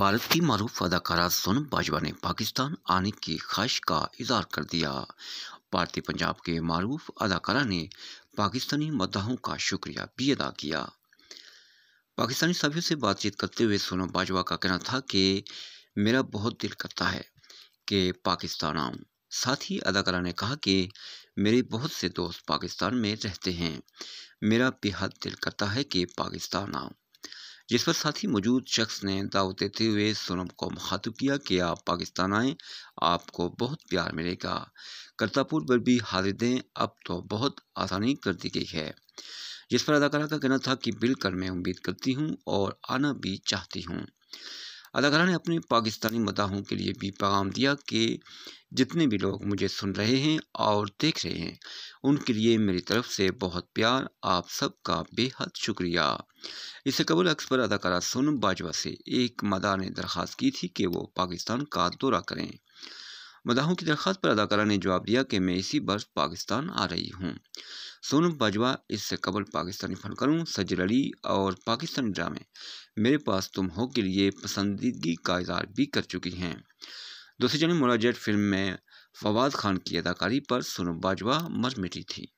भारत की मरूफ अदाकारा सोनम बाजवा ने पाकिस्तान आने की ख्वाहिश का इजहार कर दिया भारतीय पंजाब के मरूफ अदाकारा ने पाकिस्तानी मद्दाहों का शुक्रिया भी अदा किया पाकिस्तानी सभी से बातचीत करते हुए सोनम बाजवा का कहना था कि मेरा बहुत दिल करता है कि पाकिस्तान आऊँ साथ ही अदाकारा ने कहा कि मेरे बहुत से दोस्त पाकिस्तान में रहते हैं मेरा बेहद दिल करता है कि पाकिस्तान आऊँ जिस पर साथी मौजूद शख्स ने दाव देते हुए सोनम को मुखातब किया कि आप पाकिस्तान आएँ आपको बहुत प्यार मिलेगा करतापुर पर भी हाजिर दें अब तो बहुत आसानी कर दी गई है जिस पर अदाकारा का कहना था कि बिल कर मैं उम्मीद करती हूँ और आना भी चाहती हूँ अदाकारा ने अपने पाकिस्तानी मदाहों के लिए भी पैगाम दिया कि जितने भी लोग मुझे सुन रहे हैं और देख रहे हैं उनके लिए मेरी तरफ से बहुत प्यार आप सबका बेहद शुक्रिया इससे कबल अक्स पर अदाकारा सोनम बाजवा से एक मदा ने दरख्वास्त की थी कि वो पाकिस्तान का दौरा करें मदाहों की दरख्वास्त पर अदाकारा ने जवाब दिया कि मैं इसी बर्स पाकिस्तान आ रही हूँ सोनम बाजवा इससे कबल पाकिस्तानी फनकारों सजर अली और पाकिस्तानी ड्रामे मेरे पास तुम हो के लिए पसंदीदगी का इजहार भी कर चुकी हैं दूसरी जानब मुराजट फिल्म में फवाद खान की अदाकारी पर सोनम बाजवा मर मिटी थी